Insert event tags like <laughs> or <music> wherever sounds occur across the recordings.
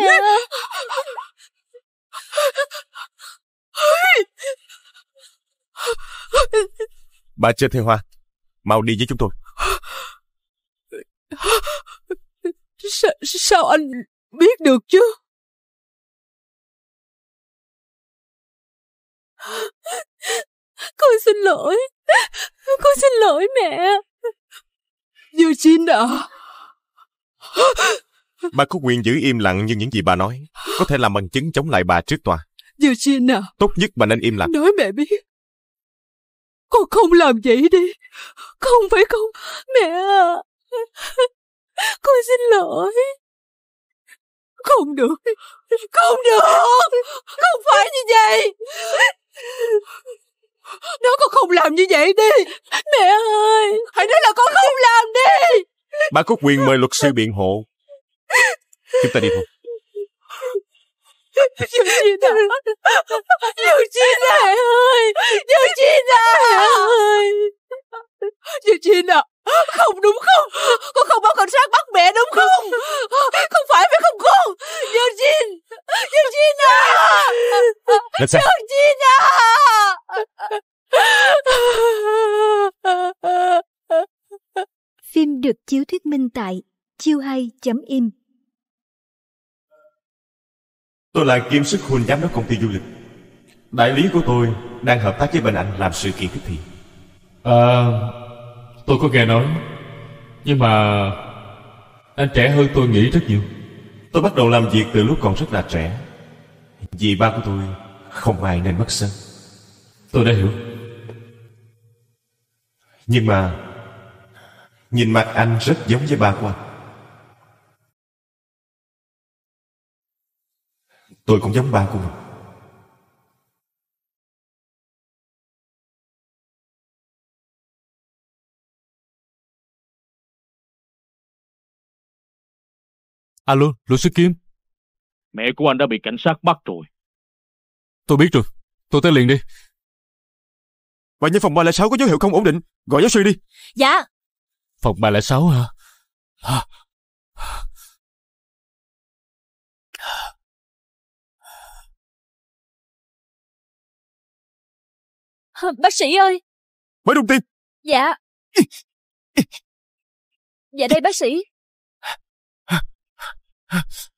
Mẹ Bà chết theo hoa Mau đi với chúng tôi Sao, sao anh biết được chứ Con xin lỗi Con xin lỗi mẹ Eugene à Bà có quyền giữ im lặng như những gì bà nói có thể làm bằng chứng chống lại bà trước tòa. Georgina. Tốt nhất bà nên im lặng. Nói mẹ biết. Con không làm vậy đi. Không phải không. Mẹ à. Con xin lỗi. Không được. Không được. Không phải như vậy. Nó con không làm như vậy đi. Mẹ ơi. Hãy nói là con không làm đi. Bà có quyền mời luật sư biện hộ. Chúng ta đi thôi. Dương Chi Đại Dương Chi Đại ơi Dương Chi Đại ơi Dương Chi Đại Không đúng không Con không báo cảnh sát bắt mẹ đúng không Không phải phải không con Dương Chi Dương Chi Đại Dương Chi Đại Phim được chiếu thuyết minh tại chiêu hay in Tôi là Kim Sức Huỳnh giám đốc công ty du lịch. Đại lý của tôi đang hợp tác với bên anh làm sự kiện tiếp thị. À, tôi có nghe nói, nhưng mà anh trẻ hơn tôi nghĩ rất nhiều. Tôi bắt đầu làm việc từ lúc còn rất là trẻ. Vì ba của tôi không ai nên mất sân. Tôi đã hiểu. Nhưng mà Nhìn mặt anh rất giống với ba của anh Tôi cũng giống ba của mình Alo, luật sư Kim Mẹ của anh đã bị cảnh sát bắt rồi Tôi biết rồi, tôi tới liền đi Và nhân phòng 306 có dấu hiệu không ổn định Gọi giáo sư đi Dạ Phòng 306 hả? hả? <laughs> Bác sĩ ơi! Mới đụng tim! Dạ! dạ đây bác sĩ!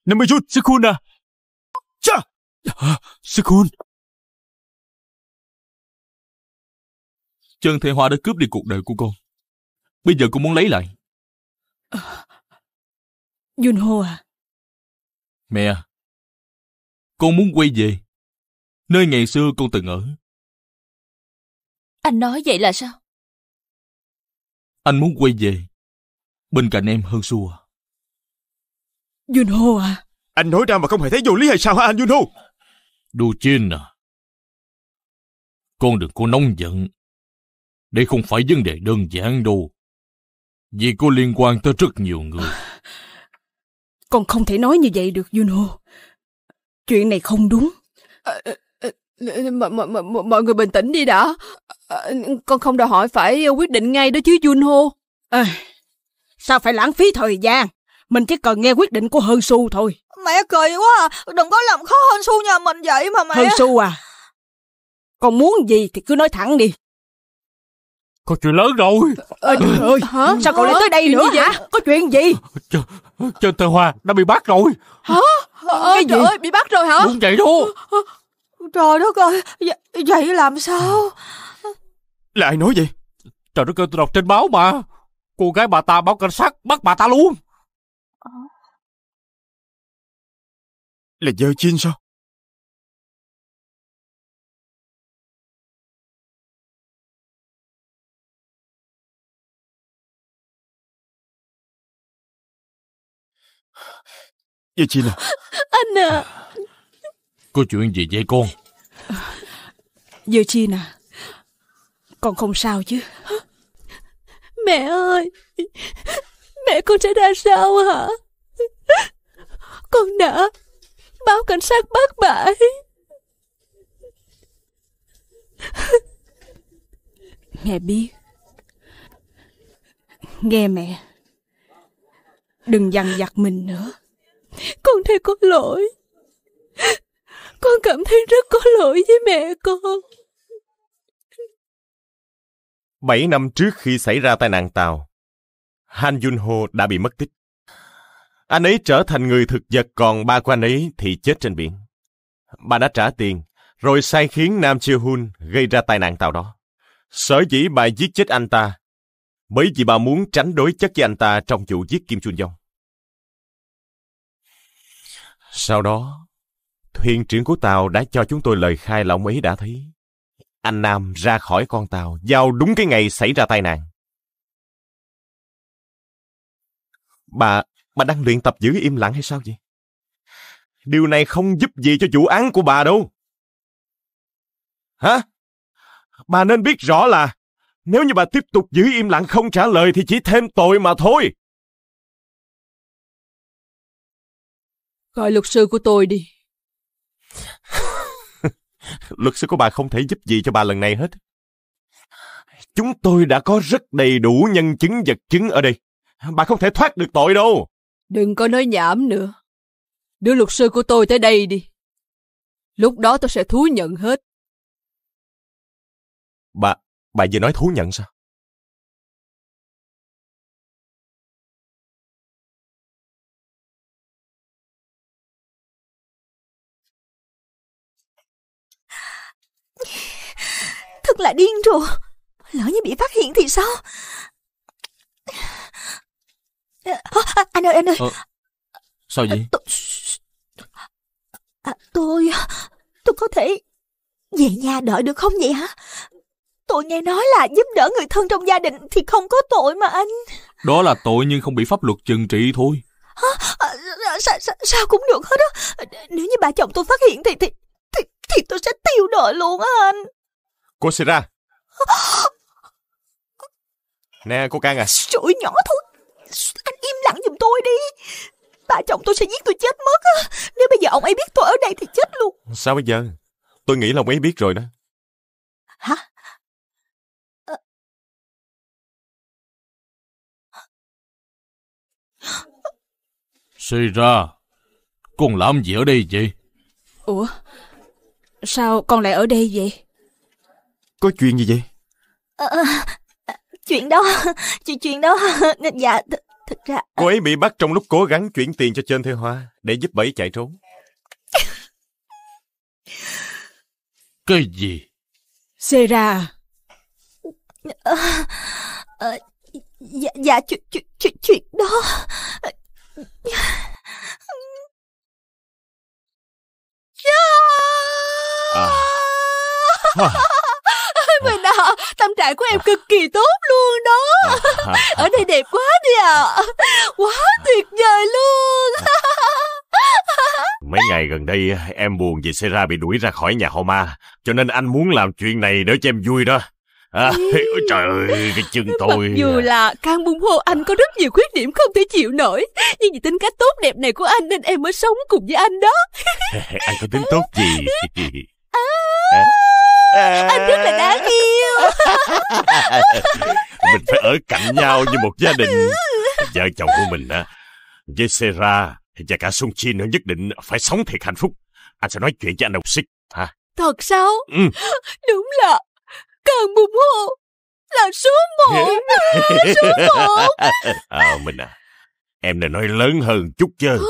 50 chút! Sức khôn à! Chà! Sức Trần Thị Hòa đã cướp đi cuộc đời của con. Bây giờ cô muốn lấy lại. À, ờ, Junho à? Mẹ, à, con muốn quay về, nơi ngày xưa con từng ở. Anh nói vậy là sao? Anh muốn quay về, bên cạnh em hơn xua. Junho à? Anh nói ra mà không hề thấy vô lý hay sao hả anh Junho? Đu Chin à, con đừng có nóng giận. Đây không phải vấn đề đơn giản đâu. Vì cô liên quan tới rất nhiều người. Con không thể nói như vậy được, Juno. Chuyện này không đúng. mọi, mọi, mọi, mọi người bình tĩnh đi đã. Ờ, con không đòi hỏi phải quyết định ngay đó chứ, Juno. À, sao phải lãng phí thời gian? Mình chỉ cần nghe quyết định của Hơn Su thôi. Mẹ cười quá à. Đừng có làm khó Hơn Su nhà mình vậy mà mẹ. Hơn Su à. Con muốn gì thì cứ nói thẳng đi có chuyện lớn rồi ờ, trời ờ. ơi hả sao cậu lại tới đây nữa hả có chuyện gì trên Tr tờ Hoa đã bị bắt rồi hả ờ, cái gì ơi, bị bắt rồi hả đúng vậy đó trời đất ơi vậy, làm sao là ai nói vậy trời đất ơi tôi đọc trên báo mà cô gái bà ta báo cảnh sát bắt bà ta luôn ờ. là giờ chiên sao Dạ chi nè Anh à Có chuyện gì vậy con Giờ chi nè Con không sao chứ Mẹ ơi Mẹ con sẽ ra sao hả Con đã Báo cảnh sát bắt bà Mẹ biết Nghe mẹ Đừng dằn vặt mình nữa. Con thấy có lỗi. Con cảm thấy rất có lỗi với mẹ con. Bảy năm trước khi xảy ra tai nạn tàu, Han Junho đã bị mất tích. Anh ấy trở thành người thực vật còn ba của anh ấy thì chết trên biển. Bà đã trả tiền, rồi sai khiến Nam Cheo Hun gây ra tai nạn tàu đó. Sở dĩ bà giết chết anh ta bởi vì bà muốn tránh đối chất với anh ta trong vụ giết Kim Chun Dong. Sau đó, thuyền trưởng của tàu đã cho chúng tôi lời khai là ông ấy đã thấy. Anh Nam ra khỏi con tàu vào đúng cái ngày xảy ra tai nạn. Bà, bà đang luyện tập giữ im lặng hay sao vậy? Điều này không giúp gì cho vụ án của bà đâu. Hả? Bà nên biết rõ là nếu như bà tiếp tục giữ im lặng không trả lời thì chỉ thêm tội mà thôi. Gọi luật sư của tôi đi. <laughs> luật sư của bà không thể giúp gì cho bà lần này hết. Chúng tôi đã có rất đầy đủ nhân chứng vật chứng ở đây. Bà không thể thoát được tội đâu. Đừng có nói nhảm nữa. Đưa luật sư của tôi tới đây đi. Lúc đó tôi sẽ thú nhận hết. Bà, Bà vừa nói thú nhận sao? Thật là điên rồ Lỡ như bị phát hiện thì sao à, Anh ơi anh ơi ờ, Sao vậy tôi, à, tôi Tôi có thể Về nhà đợi được không vậy hả Tôi nghe nói là giúp đỡ người thân trong gia đình thì không có tội mà anh. Đó là tội nhưng không bị pháp luật trừng trị thôi. Hả? Sao, à, sao, sao cũng được hết á. Nếu như bà chồng tôi phát hiện thì thì thì, thì tôi sẽ tiêu đời luôn á anh. Cô sẽ ra. Nè cô Can à. Trời nhỏ thôi. Anh im lặng giùm tôi đi. Bà chồng tôi sẽ giết tôi chết mất á. Nếu bây giờ ông ấy biết tôi ở đây thì chết luôn. Sao bây giờ? Tôi nghĩ là ông ấy biết rồi đó. Hả? Suy ra, con làm gì ở đây vậy? Ủa, sao con lại ở đây vậy? Có chuyện gì vậy? À, chuyện đó, chuyện, chuyện đó, <laughs> dạ, th thật ra... Ờ. Cô ấy bị bắt trong lúc cố gắng chuyển tiền cho trên Thế Hoa để giúp bẫy chạy trốn. <laughs> Cái gì? Xê ra. À, à, dạ, dạ, chuyện, chuyện, chuyện đó à. à. Mình à, tâm trạng của em cực kỳ tốt luôn đó à, à, à. Ở đây đẹp quá đi à Quá tuyệt vời luôn Mấy ngày gần đây em buồn vì Sera bị đuổi ra khỏi nhà họ ma Cho nên anh muốn làm chuyện này để cho em vui đó À, <laughs> ôi trời ơi, cái chân tôi Mặc dù à. là Kang Bung Ho anh có rất nhiều khuyết điểm không thể chịu nổi Nhưng vì tính cách tốt đẹp này của anh nên em mới sống cùng với anh đó <laughs> Anh có tính tốt gì <laughs> à, à, Anh rất là đáng yêu Mình phải ở cạnh nhau như một gia đình Vợ chồng của mình á Với Sera và cả Sung Chin nữa nhất định phải sống thiệt hạnh phúc Anh sẽ nói chuyện với anh Độc Xích ha Thật sao? Ừ. Đúng là Càng bụng hộ là số một. số một. À, mình à, em này nói lớn hơn chút chứ.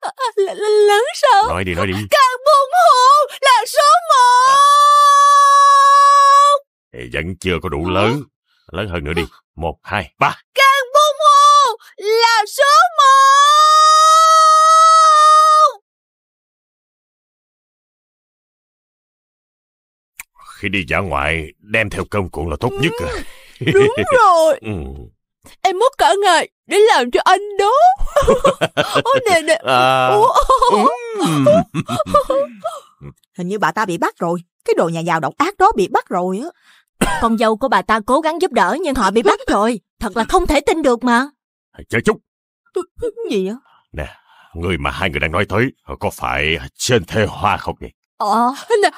À, à, là, là lớn sao? Nói đi, nói đi. Càng bụng hộ là số một. Thì vẫn chưa có đủ lớn. Lớn hơn nữa đi. Một, hai, ba. Càng bụng hộ là số một. khi đi dã ngoại đem theo cơm cuộn là tốt nhất ừ, à. Ừ, đúng rồi. <laughs> Ừ. Em mất cả ngày để làm cho anh đó. <laughs> Ôi nè nè. À... Ừ. Hình như bà ta bị bắt rồi. Cái đồ nhà giàu độc ác đó bị bắt rồi á. Con dâu của bà ta cố gắng giúp đỡ nhưng họ bị bắt rồi. Thật là không thể tin được mà. Chờ chút. Gì á? Nè, người mà hai người đang nói tới có phải trên thê hoa không nhỉ? Ờ, <laughs> nè,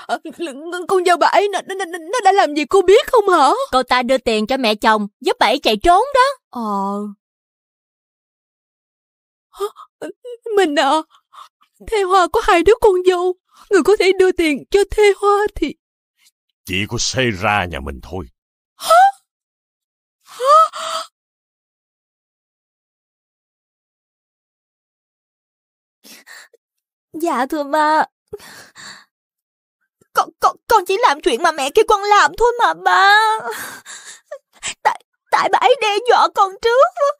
con ờ, dâu bà ấy nó, nó, nó đã làm gì cô biết không hả? Cô ta đưa tiền cho mẹ chồng, giúp bà ấy chạy trốn đó. Ờ. Mình à, Thê Hoa có hai đứa con dâu, người có thể đưa tiền cho Thê Hoa thì... Chỉ có xây ra nhà mình thôi. Hả? Hả? Dạ thưa ba. Con, con, con chỉ làm chuyện mà mẹ kêu con làm thôi mà ba. Tại, tại bà ấy đe dọa con trước.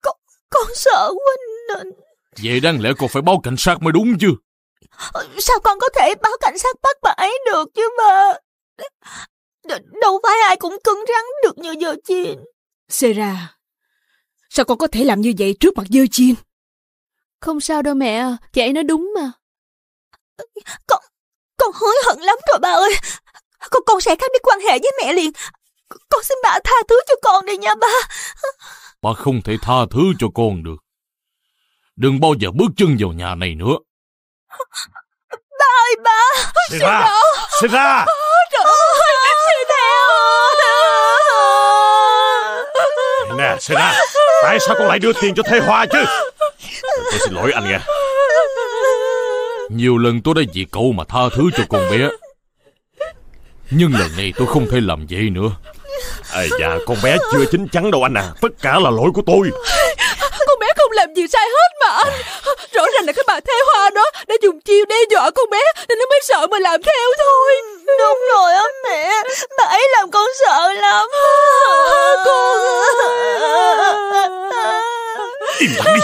Con, con sợ Huynh. Vậy đáng lẽ con phải báo cảnh sát mới đúng chứ. Sao con có thể báo cảnh sát bắt bà ấy được chứ mà. Đâu phải ai cũng cứng rắn được như giờ chiên. Sera, sao con có thể làm như vậy trước mặt dơ chiên? Không sao đâu mẹ, chị ấy nói đúng mà. Con con hối hận lắm rồi ba ơi. Con con sẽ cắt đứt quan hệ với mẹ liền. Con xin bà tha thứ cho con đi nha ba. Ba không thể tha thứ cho con được. Đừng bao giờ bước chân vào nhà này nữa. Ba ơi ba. Xin ra. Xin ra. Trời nè Xin Nè, tại sao con lại đưa tiền cho Thê Hoa chứ? Tôi xin lỗi anh nha. Nhiều lần tôi đã vì cậu mà tha thứ cho con bé Nhưng lần này tôi không thể làm vậy nữa Ây da, con bé chưa chín chắn đâu anh à Tất cả là lỗi của tôi Con bé không làm gì sai hết mà anh Rõ ràng là cái bà theo hoa đó Đã dùng chiêu đe dọa con bé Nên nó mới sợ mà làm theo thôi Đúng rồi á mẹ Bà ấy làm con sợ lắm à, Con Im lặng đi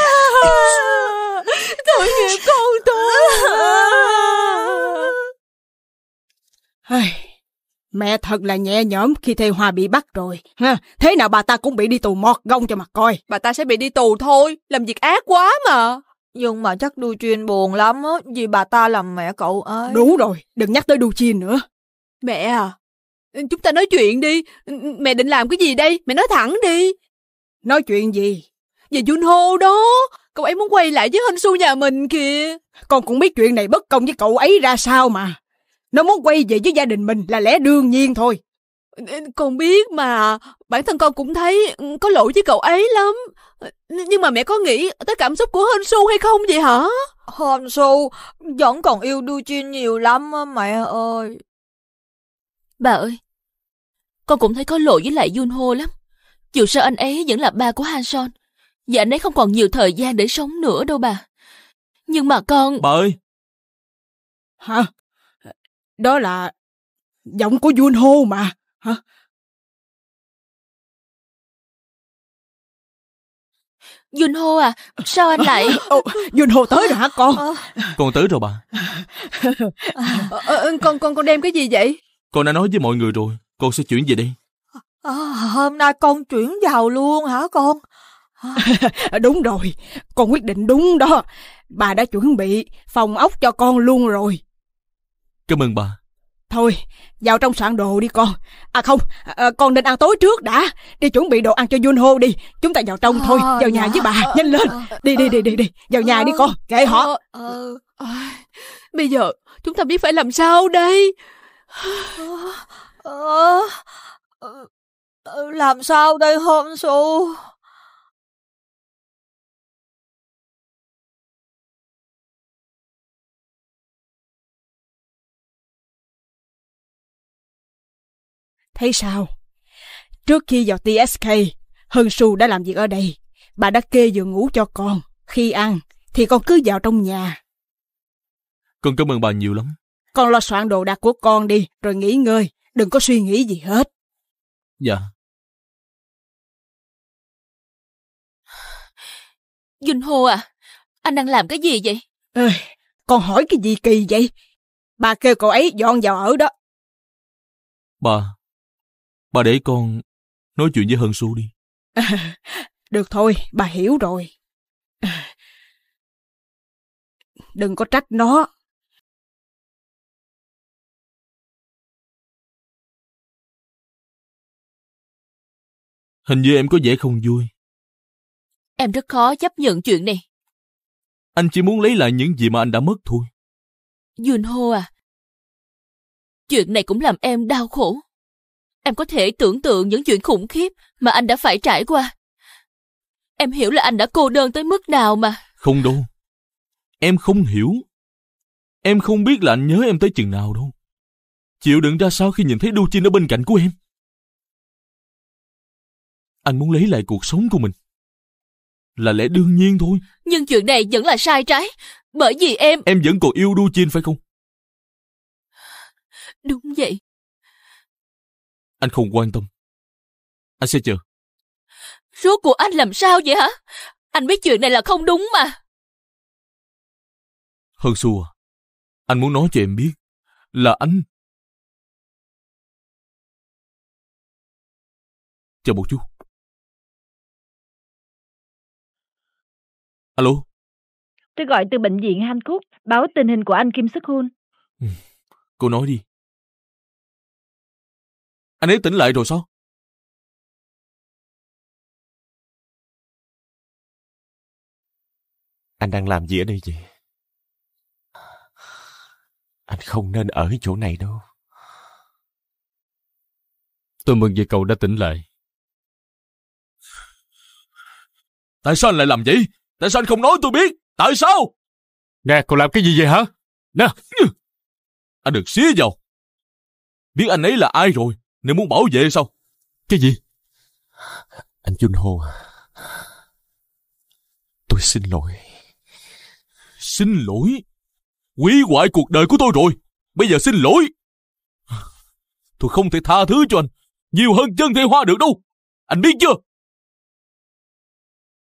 Mẹ thật là nhẹ nhõm khi thê Hòa bị bắt rồi. Ha, thế nào bà ta cũng bị đi tù mọt gông cho mặt coi. Bà ta sẽ bị đi tù thôi, làm việc ác quá mà. Nhưng mà chắc Đu Chuyên buồn lắm á, vì bà ta làm mẹ cậu ấy. Đúng rồi, đừng nhắc tới Đu Chuyên nữa. Mẹ à, chúng ta nói chuyện đi. Mẹ định làm cái gì đây? Mẹ nói thẳng đi. Nói chuyện gì? Về Ho đó, cậu ấy muốn quay lại với Hân Su nhà mình kìa. Con cũng biết chuyện này bất công với cậu ấy ra sao mà. Nó muốn quay về với gia đình mình là lẽ đương nhiên thôi. Con biết mà, bản thân con cũng thấy ừ, có lỗi với cậu ấy lắm. Nhưng mà mẹ có nghĩ tới cảm xúc của Hên Su hay không vậy hả? Hên Su vẫn còn yêu Du Chin nhiều lắm mẹ ơi. Bà ơi, con cũng thấy có lỗi với lại Yun Ho lắm. Dù sao anh ấy vẫn là ba của Han Son, và anh ấy không còn nhiều thời gian để sống nữa đâu bà. Nhưng mà con... Bà ơi! Hả? Đó là giọng của Junho mà. Hả? Junho à, sao anh lại... <laughs> Ồ, Junho tới rồi hả con? Ờ. Con tới rồi bà. Ờ, ờ, con con con đem cái gì vậy? Con đã nói với mọi người rồi, con sẽ chuyển về đây. À, hôm nay con chuyển vào luôn hả con? <laughs> đúng rồi, con quyết định đúng đó. Bà đã chuẩn bị phòng ốc cho con luôn rồi. Cảm ơn bà Thôi vào trong soạn đồ đi con À không à, con nên ăn tối trước đã Đi chuẩn bị đồ ăn cho Junho đi Chúng ta vào trong ờ, thôi Vào dạ. nhà với bà ờ, Nhanh lên ờ, Đi đi đi đi đi Vào nhà đi con Kệ họ Bây giờ chúng ta biết phải làm sao đây Làm sao đây Honsu thế sao? Trước khi vào TSK, Hân Su đã làm việc ở đây. Bà đã kê giường ngủ cho con. Khi ăn, thì con cứ vào trong nhà. Con cảm ơn bà nhiều lắm. Con lo soạn đồ đạc của con đi, rồi nghỉ ngơi. Đừng có suy nghĩ gì hết. Dạ. Dinh Hô à, anh đang làm cái gì vậy? Ê, con hỏi cái gì kỳ vậy? Bà kêu cậu ấy dọn vào ở đó. Bà, Bà để con nói chuyện với Hân Xu đi. À, <laughs> được thôi, bà hiểu rồi. À, đừng có trách nó. Hình như em có vẻ không vui. Em rất khó chấp nhận chuyện này. Anh chỉ muốn lấy lại những gì mà anh đã mất thôi. Junho à, chuyện này cũng làm em đau khổ. Em có thể tưởng tượng những chuyện khủng khiếp mà anh đã phải trải qua. Em hiểu là anh đã cô đơn tới mức nào mà. Không đâu. Em không hiểu. Em không biết là anh nhớ em tới chừng nào đâu. Chịu đựng ra sao khi nhìn thấy Chin ở bên cạnh của em. Anh muốn lấy lại cuộc sống của mình. Là lẽ đương nhiên thôi. Nhưng chuyện này vẫn là sai trái. Bởi vì em... Em vẫn còn yêu Chin phải không? Đúng vậy. Anh không quan tâm. Anh sẽ chờ. Rốt cuộc anh làm sao vậy hả? Anh biết chuyện này là không đúng mà. Hơn xua, anh muốn nói cho em biết là anh... Chờ một chút. Alo? Tôi gọi từ bệnh viện Hàn Quốc, báo tình hình của anh Kim Sức hôn ừ, Cô nói đi, anh ấy tỉnh lại rồi sao? Anh đang làm gì ở đây vậy? Anh không nên ở chỗ này đâu. Tôi mừng vì cậu đã tỉnh lại. Tại sao anh lại làm vậy? Tại sao anh không nói tôi biết? Tại sao? Nè, cậu làm cái gì vậy hả? Nè! Anh được xía vào. Biết anh ấy là ai rồi. Nếu muốn bảo vệ sao? Cái gì? Anh Jun Ho, tôi xin lỗi. Xin lỗi? Quý hoại cuộc đời của tôi rồi. Bây giờ xin lỗi. Tôi không thể tha thứ cho anh. Nhiều hơn chân thể hoa được đâu. Anh biết chưa?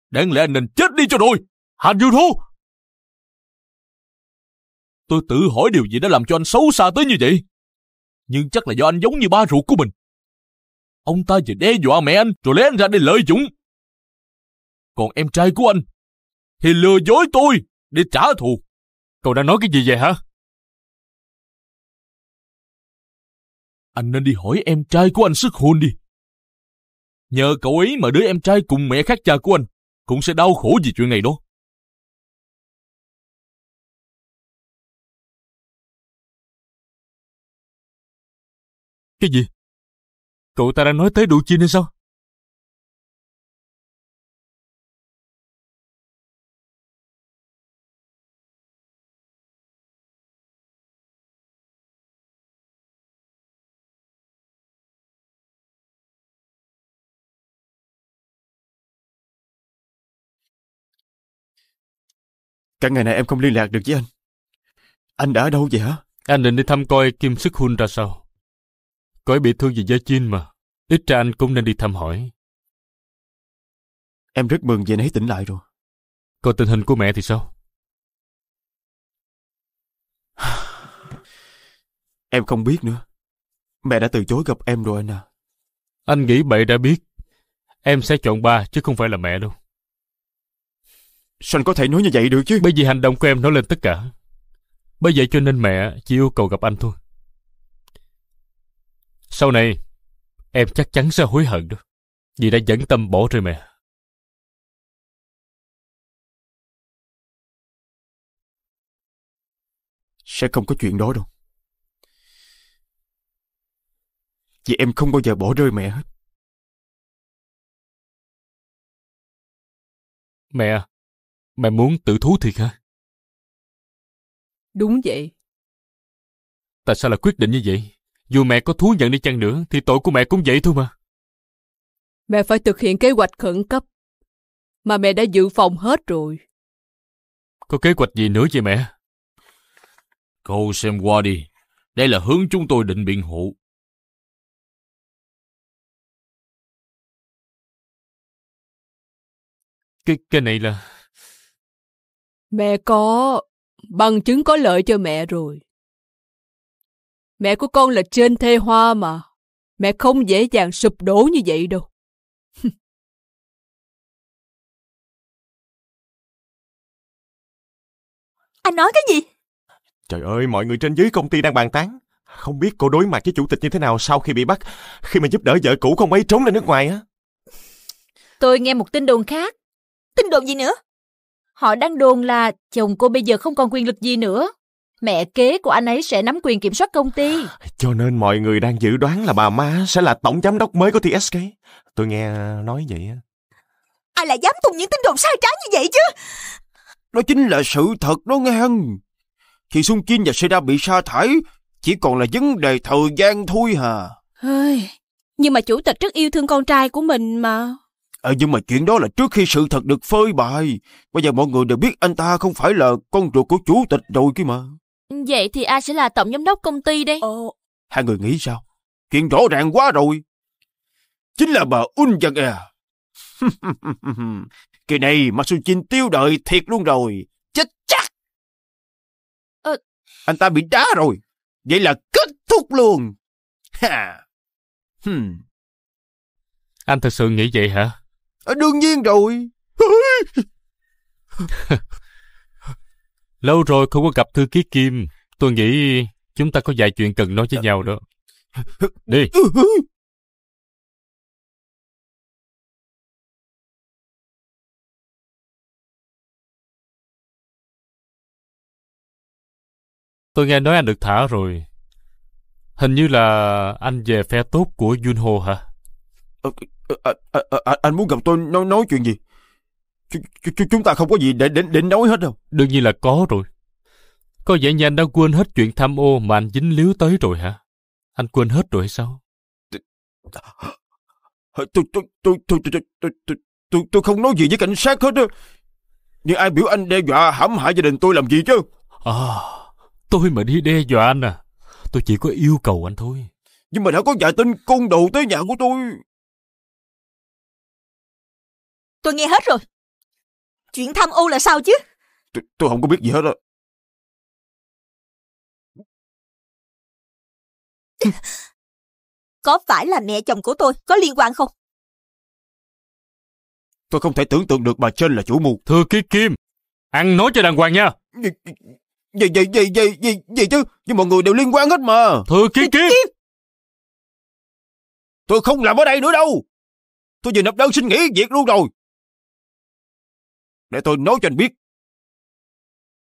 Đáng lẽ anh nên chết đi cho rồi. Hành Jun Ho, Tôi tự hỏi điều gì đã làm cho anh xấu xa tới như vậy? nhưng chắc là do anh giống như ba ruột của mình. Ông ta vừa đe dọa mẹ anh rồi lấy anh ra để lợi dụng. Còn em trai của anh thì lừa dối tôi để trả thù. Cậu đang nói cái gì vậy hả? Anh nên đi hỏi em trai của anh sức hôn đi. Nhờ cậu ấy mà đứa em trai cùng mẹ khác cha của anh cũng sẽ đau khổ vì chuyện này đó. Cái gì? Cậu ta đã nói tới đủ chi hay sao? Cả ngày này em không liên lạc được với anh. Anh đã ở đâu vậy hả? Anh định đi thăm coi Kim Sức Hun ra sao? Có bị thương vì do Jin mà. Ít ra anh cũng nên đi thăm hỏi. Em rất mừng vì anh ấy tỉnh lại rồi. Còn tình hình của mẹ thì sao? <sighs> em không biết nữa. Mẹ đã từ chối gặp em rồi anh à. Anh nghĩ bậy đã biết. Em sẽ chọn ba chứ không phải là mẹ đâu. Sao anh có thể nói như vậy được chứ? Bởi vì hành động của em nói lên tất cả. Bởi vậy cho nên mẹ chỉ yêu cầu gặp anh thôi. Sau này, em chắc chắn sẽ hối hận đó. Vì đã dẫn tâm bỏ rơi mẹ. Sẽ không có chuyện đó đâu. Vì em không bao giờ bỏ rơi mẹ hết. Mẹ, mẹ muốn tự thú thiệt hả? Đúng vậy. Tại sao lại quyết định như vậy? Dù mẹ có thú nhận đi chăng nữa thì tội của mẹ cũng vậy thôi mà. Mẹ phải thực hiện kế hoạch khẩn cấp mà mẹ đã dự phòng hết rồi. Có kế hoạch gì nữa vậy mẹ? Cô xem qua đi. Đây là hướng chúng tôi định biện hộ. Cái, cái này là... Mẹ có bằng chứng có lợi cho mẹ rồi. Mẹ của con là trên thê hoa mà. Mẹ không dễ dàng sụp đổ như vậy đâu. <laughs> Anh nói cái gì? Trời ơi, mọi người trên dưới công ty đang bàn tán. Không biết cô đối mặt với chủ tịch như thế nào sau khi bị bắt, khi mà giúp đỡ vợ cũ không ấy trốn lên nước ngoài á. Tôi nghe một tin đồn khác. Tin đồn gì nữa? Họ đang đồn là chồng cô bây giờ không còn quyền lực gì nữa mẹ kế của anh ấy sẽ nắm quyền kiểm soát công ty. Cho nên mọi người đang dự đoán là bà má sẽ là tổng giám đốc mới của TSK. Tôi nghe nói vậy Ai lại dám tung những tin đồn sai trái như vậy chứ? Đó chính là sự thật đó nghe ngang. Thì Sung Kim và Seda bị sa thải chỉ còn là vấn đề thời gian thôi hà. Nhưng mà chủ tịch rất yêu thương con trai của mình mà. Ờ, nhưng mà chuyện đó là trước khi sự thật được phơi bày. Bây giờ mọi người đều biết anh ta không phải là con ruột của chủ tịch rồi kia mà. Vậy thì ai sẽ là tổng giám đốc công ty đây? Ồ. Hai người nghĩ sao? Chuyện rõ ràng quá rồi. Chính là bà Un Chang E. Kỳ <laughs> này Masujin tiêu đời thiệt luôn rồi. Chết chắc. Ờ... Anh ta bị đá rồi. Vậy là kết thúc luôn. Ha. Hmm. Anh thật sự nghĩ vậy hả? À, đương nhiên rồi. <laughs> Lâu rồi không có gặp thư ký Kim. Tôi nghĩ chúng ta có vài chuyện cần nói với nhau đó. <laughs> Đi. Tôi nghe nói anh được thả rồi. Hình như là anh về phe tốt của Junho hả? À, à, à, à, anh muốn gặp tôi nói nói chuyện gì? Ch ch chúng ta không có gì để để để nói hết đâu. Đương nhiên là có rồi. Có vẻ như anh đã quên hết chuyện tham ô mà anh dính líu tới rồi hả? Anh quên hết rồi hay sao? Tôi tôi tôi tôi tôi tôi tôi tôi tôi tôi không nói gì với cảnh sát hết á. Nhưng ai biểu anh đe dọa hãm hại gia đình tôi làm gì chứ? À, tôi mà đi đe dọa anh à. Tôi chỉ có yêu cầu anh thôi. Nhưng mà đã có vài tin côn đồ tới nhà của tôi. Tôi nghe hết rồi. Chuyện tham ô là sao chứ? T tôi không có biết gì hết á. <laughs> có phải là mẹ chồng của tôi có liên quan không? Tôi không thể tưởng tượng được bà trên là chủ mưu. Thưa ký Kim, ăn nói cho đàng hoàng nha. Gì, gì, gì, gì, gì, gì, chứ? Nhưng mọi người đều liên quan hết mà. Thưa ký Kim. Tôi không làm ở đây nữa đâu. Tôi vừa nộp đơn xin nghỉ việc luôn rồi. Để tôi nói cho anh biết.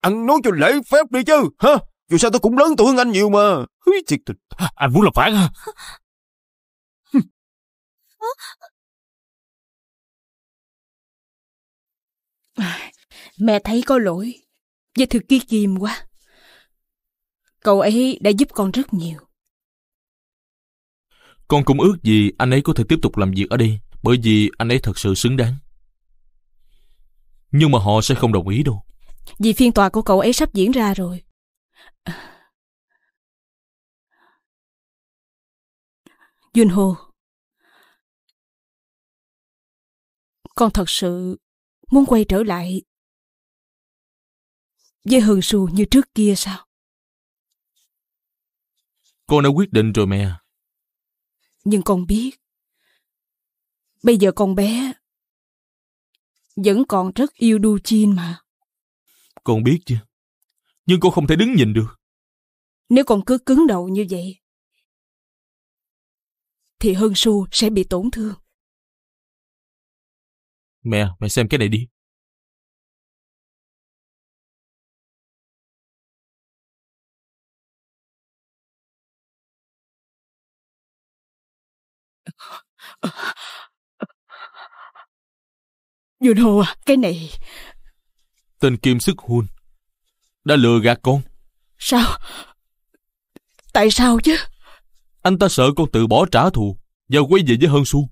ăn nói cho lễ phép đi chứ, hả? Dù sao tôi cũng lớn tuổi hơn anh nhiều mà. Húi thiệt tình. Anh muốn làm phản hả? <laughs> Mẹ thấy có lỗi với thực ký kìm quá. Cậu ấy đã giúp con rất nhiều. Con cũng ước gì anh ấy có thể tiếp tục làm việc ở đây, bởi vì anh ấy thật sự xứng đáng. Nhưng mà họ sẽ không đồng ý đâu. Vì phiên tòa của cậu ấy sắp diễn ra rồi. Duyên Hồ. Con thật sự muốn quay trở lại với Hường Sù như trước kia sao? Con đã quyết định rồi mẹ. Nhưng con biết, bây giờ con bé vẫn còn rất yêu đu chin mà. Con biết chứ, nhưng con không thể đứng nhìn được. Nếu con cứ cứng đầu như vậy, thì Hân Su sẽ bị tổn thương. Mẹ, mẹ xem cái này đi. <laughs> Juno à, cái này... Tên Kim sức hun đã lừa gạt con. Sao? Tại sao chứ? Anh ta sợ con tự bỏ trả thù và quay về với Hân Xu.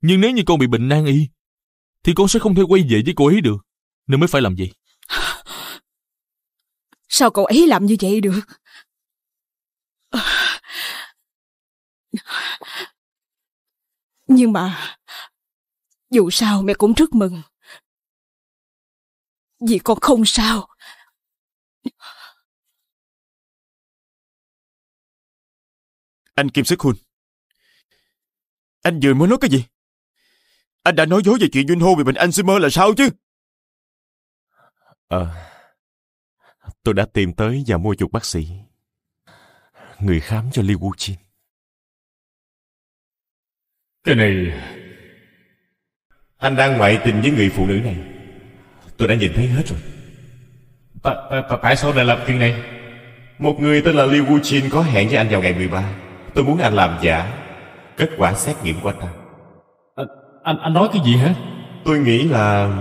Nhưng nếu như con bị bệnh nan y, thì con sẽ không thể quay về với cô ấy được, nên mới phải làm vậy. Sao cậu ấy làm như vậy được? Nhưng mà dù sao mẹ cũng rất mừng. Vì con không sao. Anh Kim Sức Hun. Anh vừa mới nói cái gì? Anh đã nói dối về chuyện Duyên Hô bị bệnh Alzheimer là sao chứ? Ờ, à, tôi đã tìm tới và mua chuộc bác sĩ. Người khám cho Lee Woo Jin. Cái này anh đang ngoại tình với người phụ nữ này Tôi đã nhìn thấy hết rồi Tại, tại, tại sao lại làm chuyện này Một người tên là Liu Wuchin có hẹn với anh vào ngày 13 Tôi muốn anh làm giả Kết quả xét nghiệm của anh ta à, Anh anh nói cái gì hết? Tôi nghĩ là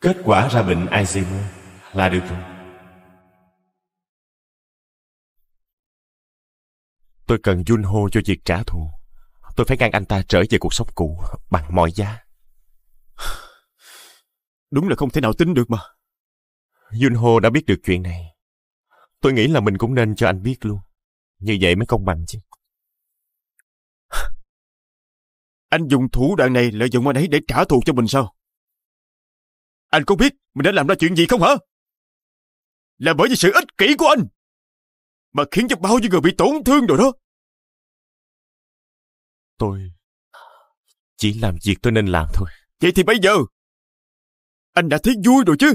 Kết quả ra bệnh Alzheimer Là được rồi Tôi cần Junho cho việc trả thù Tôi phải ngăn anh ta trở về cuộc sống cũ bằng mọi giá. Đúng là không thể nào tin được mà. Junho đã biết được chuyện này. Tôi nghĩ là mình cũng nên cho anh biết luôn. Như vậy mới công bằng chứ. Anh dùng thủ đoạn này lợi dụng anh ấy để trả thù cho mình sao? Anh có biết mình đã làm ra chuyện gì không hả? Là bởi vì sự ích kỷ của anh mà khiến cho bao nhiêu người bị tổn thương rồi đó. Tôi chỉ làm việc tôi nên làm thôi. Vậy thì bây giờ, anh đã thấy vui rồi chứ?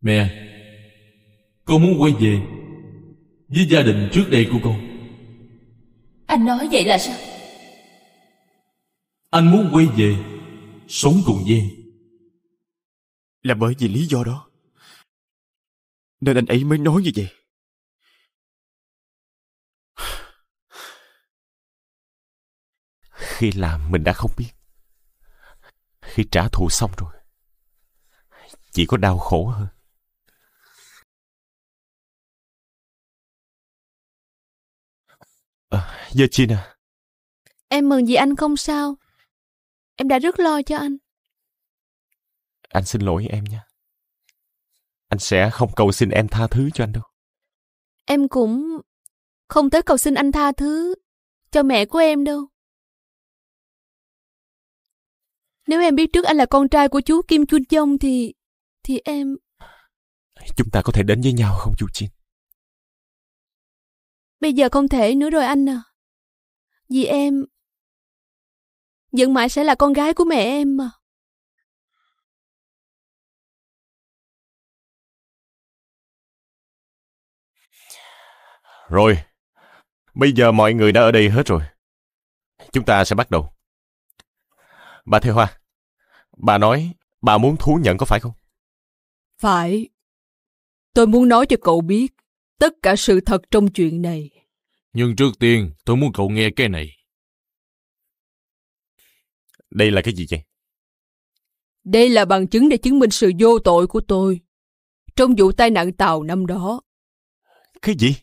Mẹ, con muốn quay về với gia đình trước đây của con. Anh nói vậy là sao Anh muốn quay về Sống cùng với Là bởi vì lý do đó Nên anh ấy mới nói như vậy Khi làm mình đã không biết Khi trả thù xong rồi Chỉ có đau khổ hơn à, Georgina. Em mừng vì anh không sao. Em đã rất lo cho anh. Anh xin lỗi em nha. Anh sẽ không cầu xin em tha thứ cho anh đâu. Em cũng không tới cầu xin anh tha thứ cho mẹ của em đâu. Nếu em biết trước anh là con trai của chú Kim Chun Dông thì... Thì em... Chúng ta có thể đến với nhau không chú Chin? Bây giờ không thể nữa rồi anh à. Vì em... Vẫn mãi sẽ là con gái của mẹ em mà. Rồi, bây giờ mọi người đã ở đây hết rồi. Chúng ta sẽ bắt đầu. Bà Thế Hoa, bà nói bà muốn thú nhận có phải không? Phải. Tôi muốn nói cho cậu biết tất cả sự thật trong chuyện này. Nhưng trước tiên, tôi muốn cậu nghe cái này. Đây là cái gì vậy? Đây là bằng chứng để chứng minh sự vô tội của tôi. Trong vụ tai nạn tàu năm đó. Cái gì?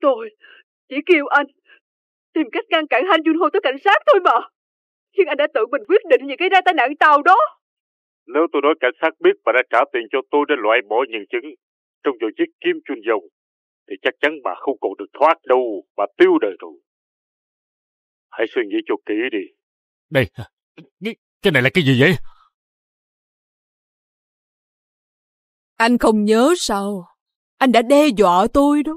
Tôi chỉ kêu anh tìm cách ngăn cản Han Junho tới cảnh sát thôi mà. Nhưng anh đã tự mình quyết định về cái ra tai nạn tàu đó. Nếu tôi nói cảnh sát biết và đã trả tiền cho tôi để loại bỏ nhân chứng, trong vào chiếc kim chun dòng thì chắc chắn bà không còn được thoát đâu, bà tiêu đời rồi. Hãy suy nghĩ cho kỹ đi. Đây, cái, cái này là cái gì vậy? Anh không nhớ sao? Anh đã đe dọa tôi đó.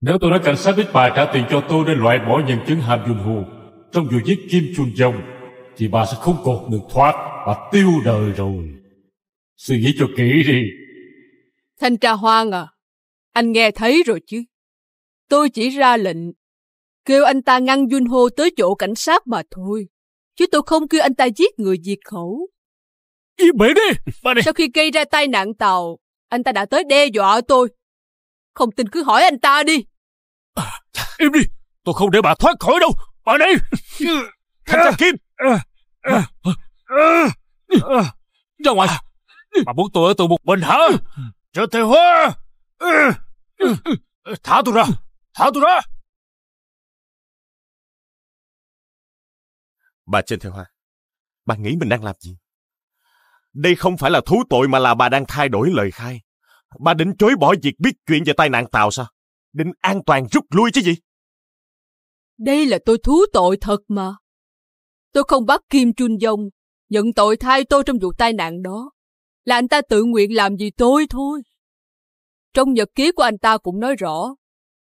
Nếu tôi nói cảnh sát biết bà trả tiền cho tôi để loại bỏ nhân chứng Hàm Dung Hù trong vụ giết Kim Chun Dông, thì bà sẽ không còn được thoát, và tiêu đời rồi. Suy nghĩ cho kỹ đi. Thanh tra hoang à, anh nghe thấy rồi chứ. Tôi chỉ ra lệnh, kêu anh ta ngăn Dun Ho tới chỗ cảnh sát mà thôi. Chứ tôi không kêu anh ta giết người diệt khẩu. Im bể đi, bà đi! Sau khi gây ra tai nạn tàu, anh ta đã tới đe dọa tôi. Không tin cứ hỏi anh ta đi. À, im đi, tôi không để bà thoát khỏi đâu. Bà đi. Ừ. Thanh tra Kim! À, à, ra ngoài! À. Bà muốn tôi ở tù một mình hả? 저 대화! 다 돌아! 다 돌아! Bà trên Theo Hoa, bà nghĩ mình đang làm gì? Đây không phải là thú tội mà là bà đang thay đổi lời khai. Bà định chối bỏ việc biết chuyện về tai nạn tàu sao? Định an toàn rút lui chứ gì? Đây là tôi thú tội thật mà. Tôi không bắt Kim Chun Dông nhận tội thay tôi trong vụ tai nạn đó là anh ta tự nguyện làm gì tôi thôi. Trong nhật ký của anh ta cũng nói rõ,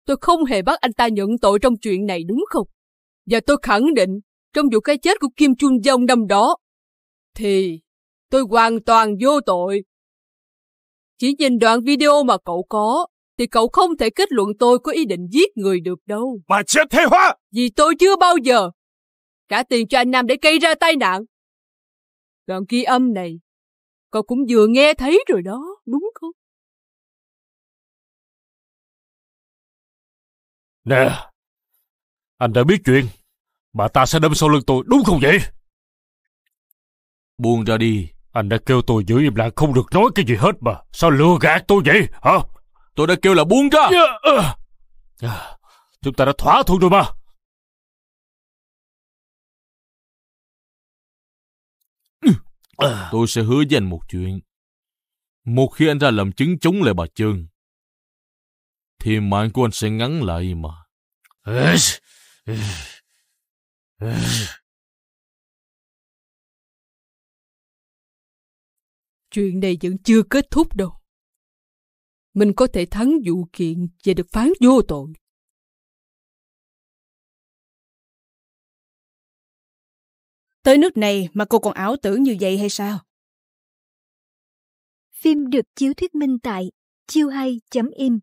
tôi không hề bắt anh ta nhận tội trong chuyện này đúng không? Và tôi khẳng định, trong vụ cái chết của Kim Chun Dông năm đó, thì tôi hoàn toàn vô tội. Chỉ nhìn đoạn video mà cậu có, thì cậu không thể kết luận tôi có ý định giết người được đâu. Mà chết thế hoa! Vì tôi chưa bao giờ trả tiền cho anh Nam để gây ra tai nạn. Đoạn ghi âm này Cậu cũng vừa nghe thấy rồi đó, đúng không? Nè, anh đã biết chuyện. Bà ta sẽ đâm sau lưng tôi, đúng không vậy? Buông ra đi. Anh đã kêu tôi giữ im lặng không được nói cái gì hết mà. Sao lừa gạt tôi vậy, hả? Tôi đã kêu là buông ra. Yeah. Dạ, ờ. dạ, chúng ta đã thỏa thuận rồi mà. Ờ. Tôi sẽ hứa với anh một chuyện. Một khi anh ra làm chứng chống lại bà Trương, thì mạng của anh sẽ ngắn lại mà. Chuyện này vẫn chưa kết thúc đâu. Mình có thể thắng vụ kiện và được phán vô tội. Tới nước này mà cô còn ảo tưởng như vậy hay sao? Phim được chiếu thuyết minh tại chiêu hay chấm im.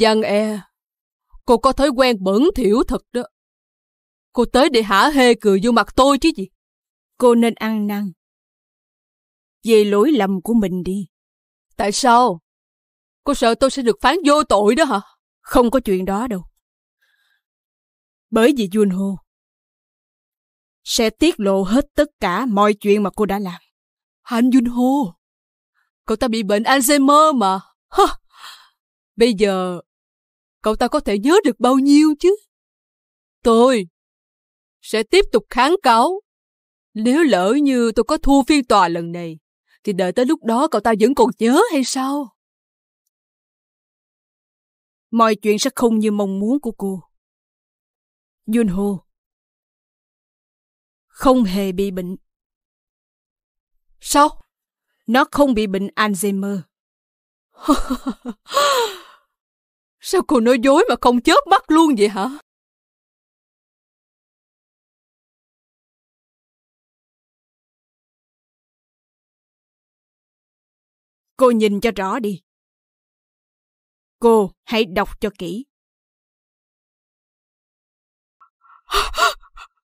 Giang <gasps> E, cô có thói quen bẩn thiểu thật đó. Cô tới để hả hê cười vô mặt tôi chứ gì. Cô nên ăn năn. Về lỗi lầm của mình đi. Tại sao? Cô sợ tôi sẽ được phán vô tội đó hả? Không có chuyện đó đâu. Bởi vì Junho sẽ tiết lộ hết tất cả mọi chuyện mà cô đã làm. Hạnh Junho, cậu ta bị bệnh Alzheimer mà. Hơ. Bây giờ cậu ta có thể nhớ được bao nhiêu chứ? Tôi sẽ tiếp tục kháng cáo. Nếu lỡ như tôi có thua phiên tòa lần này, thì đợi tới lúc đó cậu ta vẫn còn nhớ hay sao? Mọi chuyện sẽ không như mong muốn của cô. Ho không hề bị bệnh. Sao? Nó không bị bệnh Alzheimer. <laughs> Sao cô nói dối mà không chớp mắt luôn vậy hả? Cô nhìn cho rõ đi. Cô hãy đọc cho kỹ. <gasps>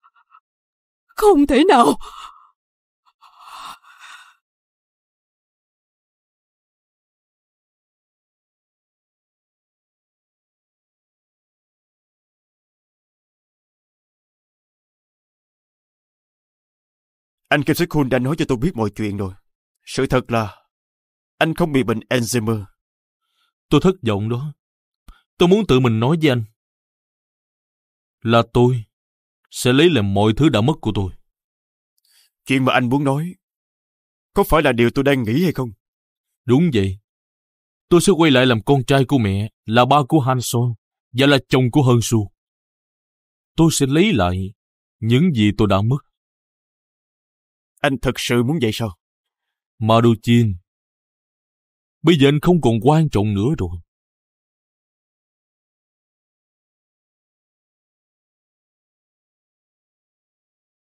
Không thể nào! Anh Kim Sik Hun đã nói cho tôi biết mọi chuyện rồi. Sự thật là anh không bị bệnh Alzheimer. Tôi thất vọng đó. Tôi muốn tự mình nói với anh. Là tôi sẽ lấy lại mọi thứ đã mất của tôi. Chuyện mà anh muốn nói, có phải là điều tôi đang nghĩ hay không? Đúng vậy. Tôi sẽ quay lại làm con trai của mẹ, là ba của Han Sol và là chồng của Hân Su. Tôi sẽ lấy lại những gì tôi đã mất. Anh thật sự muốn vậy sao? Maruchin Bây giờ anh không còn quan trọng nữa rồi.